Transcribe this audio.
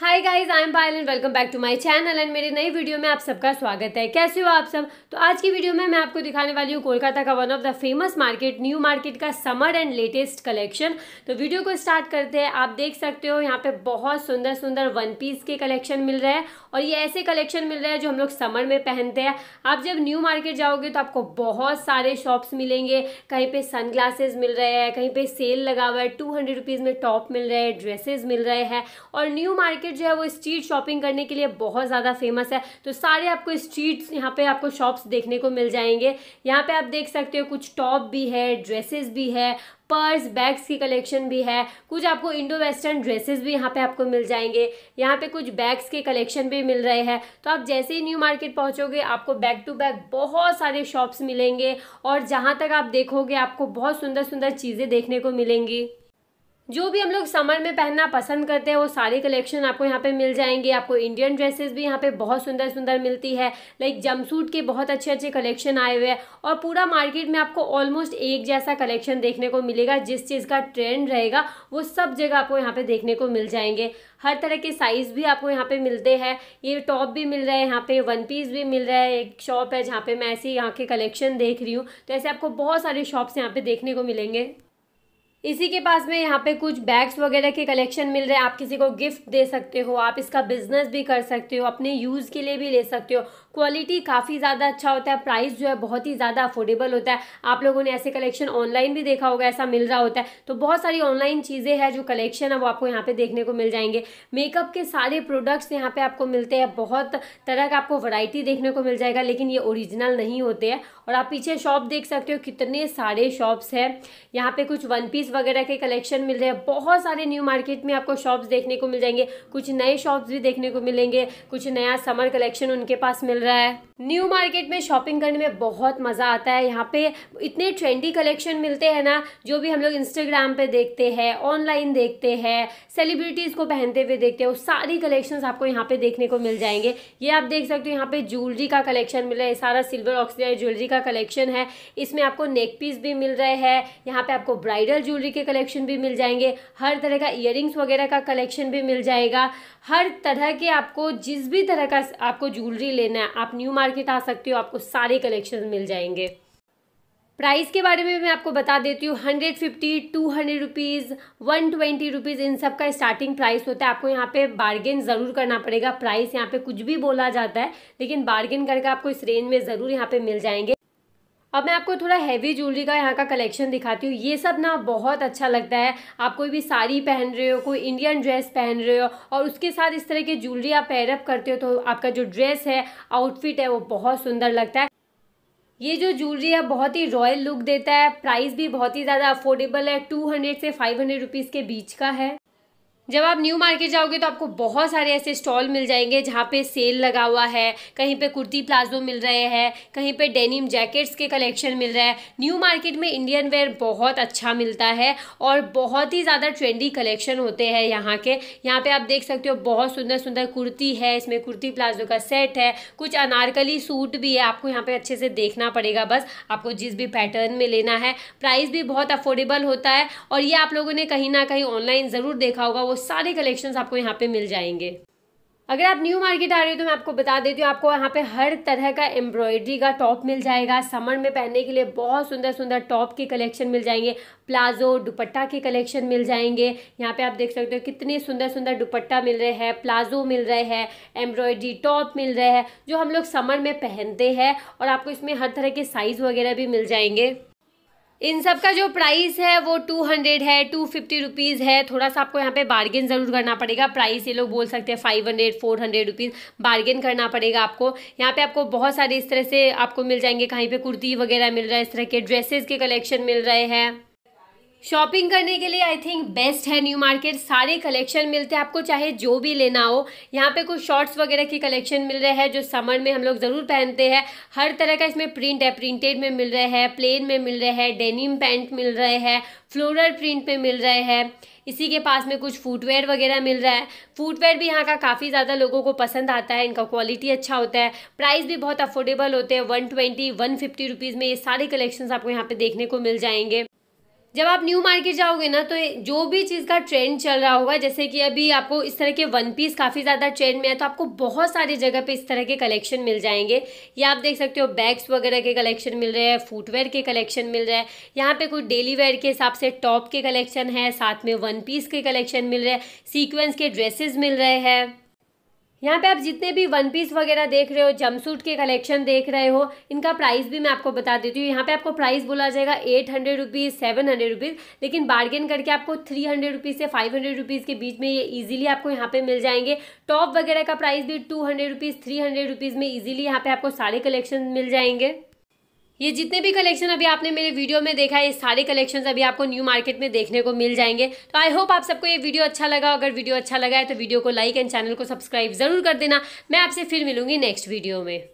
hi guys I am Payal and welcome back to my channel and मेरे नई video में आप सबका स्वागत है कैसे हो आप सब तो आज की वीडियो में मैं आपको दिखाने वाली हूँ कोलकाता का one of the famous market new market का समर एंड लेटेस्ट कलेक्शन तो वीडियो को स्टार्ट करते हैं आप देख सकते हो यहाँ पे बहुत सुंदर सुंदर वन पीस के कलेक्शन मिल रहे हैं और ये ऐसे कलेक्शन मिल रहे हैं जो हम लोग समर में पहनते हैं आप जब न्यू मार्केट जाओगे तो आपको बहुत सारे शॉप्स मिलेंगे कहीं पर सन मिल रहे हैं कहीं पर सेल लगा हुआ है टू में टॉप मिल रहे हैं ड्रेसेज मिल रहे हैं और न्यू मार्केट मार्केट जो है वो स्ट्रीट शॉपिंग करने के लिए बहुत ज़्यादा फेमस है तो सारे आपको स्ट्रीट्स यहाँ पे आपको शॉप्स देखने को मिल जाएंगे यहाँ पे आप देख सकते हो कुछ टॉप भी है ड्रेसेस भी है पर्स बैग्स की कलेक्शन भी है कुछ आपको इंडो वेस्टर्न ड्रेसेस भी यहाँ पे आपको मिल जाएंगे यहाँ पे कुछ बैग्स के कलेक्शन भी मिल रहे हैं तो आप जैसे ही न्यू मार्केट पहुँचोगे आपको बैक टू बैक बहुत सारे शॉप्स मिलेंगे और जहाँ तक आप देखोगे आपको बहुत सुंदर सुंदर चीज़ें देखने को मिलेंगी जो भी हम लोग समर में पहनना पसंद करते हैं वो सारे कलेक्शन आपको यहाँ पे मिल जाएंगे आपको इंडियन ड्रेसेस भी यहाँ पे बहुत सुंदर सुंदर मिलती है लाइक जंपसूट के बहुत अच्छे अच्छे कलेक्शन आए हुए हैं और पूरा मार्केट में आपको ऑलमोस्ट एक जैसा कलेक्शन देखने को मिलेगा जिस चीज़ का ट्रेंड रहेगा वो सब जगह आपको यहाँ पर देखने को मिल जाएंगे हर तरह के साइज़ भी आपको यहाँ पर मिलते हैं ये टॉप भी मिल रहे हैं यहाँ पर वन पीस भी मिल रहा है एक शॉप है जहाँ पर मैं ऐसे यहाँ के कलेक्शन देख रही हूँ तो ऐसे आपको बहुत सारे शॉप्स यहाँ पर देखने को मिलेंगे इसी के पास में यहाँ पे कुछ बैग्स वगैरह के कलेक्शन मिल रहे हैं आप किसी को गिफ्ट दे सकते हो आप इसका बिजनेस भी कर सकते हो अपने यूज़ के लिए भी ले सकते हो क्वालिटी काफ़ी ज़्यादा अच्छा होता है प्राइस जो है बहुत ही ज़्यादा अफोर्डेबल होता है आप लोगों ने ऐसे कलेक्शन ऑनलाइन भी देखा होगा ऐसा मिल रहा होता है तो बहुत सारी ऑनलाइन चीज़ें हैं जो कलेक्शन है वो आपको यहाँ पे देखने को मिल जाएंगे मेकअप के सारे प्रोडक्ट्स यहाँ पे आपको मिलते हैं बहुत तरह का आपको वैरायटी देखने को मिल जाएगा लेकिन ये ओरिजिनल नहीं होते हैं और आप पीछे शॉप देख सकते हो कितने सारे शॉप्स हैं यहाँ पे कुछ वन पीस वगैरह के कलेक्शन मिल रहे हैं बहुत सारे न्यू मार्केट में आपको शॉप्स देखने को मिल जाएंगे कुछ नए शॉप्स भी देखने को मिलेंगे कुछ नया समर कलेक्शन उनके पास मिल रहा है न्यू मार्केट में शॉपिंग करने में बहुत मज़ा आता है यहाँ पे इतने ट्रेंडी कलेक्शन मिलते हैं ना जो भी हम लोग इंस्टाग्राम पे देखते हैं ऑनलाइन देखते हैं सेलिब्रिटीज़ को पहनते हुए देखते हैं वो सारी कलेक्शन आपको यहाँ पे देखने को मिल जाएंगे ये आप देख सकते हो यहाँ पे ज्वेलरी का कलेक्शन मिल रहा है सारा सिल्वर ऑक्सीडाइज ज्वेलरी का कलेक्शन है इसमें आपको नेक पीस भी मिल रहे हैं यहाँ पर आपको ब्राइडल ज्वेलरी के कलेक्शन भी मिल जाएंगे हर तरह का इयर वगैरह का कलेक्शन भी मिल जाएगा हर तरह के आपको जिस भी तरह का आपको ज्वेलरी लेना है आप न्यू मार्केट आ सकते हो आपको सारे कलेक्शन मिल जाएंगे प्राइस के बारे में मैं आपको बता देती हूँ hundred fifty two hundred rupees one twenty rupees इन सब का स्टार्टिंग प्राइस होता है आपको यहाँ पे बार्गेन ज़रूर करना पड़ेगा प्राइस यहाँ पे कुछ भी बोला जाता है लेकिन बार्गेन करके आपको इस रेंज में ज़रूर यहाँ पे मिल जाएंगे अब मैं आपको थोड़ा हैवी ज्वेलरी का यहाँ का कलेक्शन दिखाती हूँ ये सब ना बहुत अच्छा लगता है आप कोई भी साड़ी पहन रहे हो कोई इंडियन ड्रेस पहन रहे हो और उसके साथ इस तरह की ज्वेलरी आप पैरअप करते हो तो आपका जो ड्रेस है आउटफिट है वो बहुत सुंदर लगता है ये जो ज्वेलरी है बहुत ही रॉयल लुक देता है प्राइस भी बहुत ही ज़्यादा अफोर्डेबल है टू हंड्रेड से फाइव हंड्रेड रुपीज़ के बीच का है जब आप न्यू मार्केट जाओगे तो आपको बहुत सारे ऐसे स्टॉल मिल जाएंगे जहाँ पे सेल लगा हुआ है कहीं पे कुर्ती प्लाजो मिल रहे हैं कहीं पे डेनिम जैकेट्स के कलेक्शन मिल रहा है न्यू मार्केट में इंडियन वेयर बहुत अच्छा मिलता है और बहुत ही ज़्यादा ट्रेंडी कलेक्शन होते हैं यहाँ के यहाँ पे आप देख सकते हो बहुत सुंदर सुंदर कुर्ती है इसमें कुर्ती प्लाजो का सेट है कुछ अनारकली सूट भी है आपको यहाँ पर अच्छे से देखना पड़ेगा बस आपको जिस भी पैटर्न में लेना है प्राइस भी बहुत अफोर्डेबल होता है और ये आप लोगों ने कहीं ना कहीं ऑनलाइन ज़रूर देखा होगा वो सारे कलेक्शन आपको यहाँ पे मिल जाएंगे अगर आप न्यू मार्केट आ रहे हो तो मैं आपको बता देती हूँ आपको यहाँ पे हर तरह का एम्ब्रॉयडरी का टॉप मिल जाएगा समर में पहनने के लिए बहुत सुंदर सुंदर टॉप के कलेक्शन मिल जाएंगे प्लाजो दुपट्टा के कलेक्शन मिल जाएंगे यहाँ पे आप देख सकते हो कितने सुंदर सुंदर दुपट्टा मिल रहे हैं प्लाजो मिल रहे हैं एम्ब्रॉयडरी टॉप मिल रहे हैं जो हम लोग समर में पहनते हैं और आपको इसमें हर तरह के साइज़ वगैरह भी मिल जाएंगे इन सब का जो प्राइस है वो टू हंड्रेड है टू फिफ्टी रुपीज़ है थोड़ा सा आपको यहाँ पे बार्गेन ज़रूर करना पड़ेगा प्राइस ये लोग बोल सकते हैं five hundred four hundred rupees bargain करना पड़ेगा आपको यहाँ पे आपको बहुत सारे इस तरह से आपको मिल जाएंगे कहीं पे कुर्ती वगैरह मिल रहा है इस तरह के ड्रेसेस के कलेक्शन मिल रहे हैं शॉपिंग करने के लिए आई थिंक बेस्ट है न्यू मार्केट सारे कलेक्शन मिलते हैं आपको चाहे जो भी लेना हो यहाँ पे कुछ शॉर्ट्स वगैरह के कलेक्शन मिल रहे हैं जो समर में हम लोग ज़रूर पहनते हैं हर तरह का इसमें प्रिंट है प्रिंटेड में मिल रहे हैं प्लेन में मिल रहे हैं डेनिम पैंट मिल रहे हैं फ्लोरल प्रिंट में मिल रहे हैं इसी के पास में कुछ फुटवेयर वगैरह मिल रहा है फुटवेयर भी यहाँ का काफ़ी ज़्यादा लोगों को पसंद आता है इनका क्वालिटी अच्छा होता है प्राइस भी बहुत अफोर्डेबल होते हैं one twenty one fifty rupees में ये सारे कलेक्शंस आपको यहाँ पे देखने को मिल जाएंगे जब आप न्यू मार्केट जाओगे ना तो जो भी चीज़ का ट्रेंड चल रहा होगा जैसे कि अभी आपको इस तरह के वन पीस काफ़ी ज़्यादा ट्रेंड में है तो आपको बहुत सारी जगह पे इस तरह के कलेक्शन मिल जाएंगे या आप देख सकते हो बैग्स वगैरह के कलेक्शन मिल रहे हैं फुटवेयर के कलेक्शन मिल रहे हैं यहाँ पे कुछ डेली वेयर के हिसाब से टॉप के कलेक्शन है साथ में वन पीस के कलेक्शन मिल रहे हैं सीक्वेंस के ड्रेसेज मिल रहे हैं यहाँ पे आप जितने भी वन पीस वगैरह देख रहे हो जमसूट के कलेक्शन देख रहे हो इनका प्राइस भी मैं आपको बता देती हूँ यहाँ पे आपको प्राइस बोला जाएगा eight hundred rupees seven hundred rupees लेकिन बार्गेन करके आपको थ्री हंड्रेड रुपीज़ से फाइव हंड्रेड रुपीज़ के बीच में ये इजीली आपको यहाँ पे मिल जाएंगे टॉप वगैरह का प्राइस भी two hundred rupees three hundred rupees में इजिली यहाँ पे आपको सारे कलेक्शन मिल जाएंगे ये जितने भी कलेक्शन अभी आपने मेरे वीडियो में देखा है ये सारे कलेक्शंस अभी आपको न्यू मार्केट में देखने को मिल जाएंगे तो आई होप आप सबको ये वीडियो अच्छा लगा अगर वीडियो अच्छा लगा है तो वीडियो को लाइक एंड चैनल को सब्सक्राइब जरूर कर देना मैं आपसे फिर मिलूंगी नेक्स्ट वीडियो में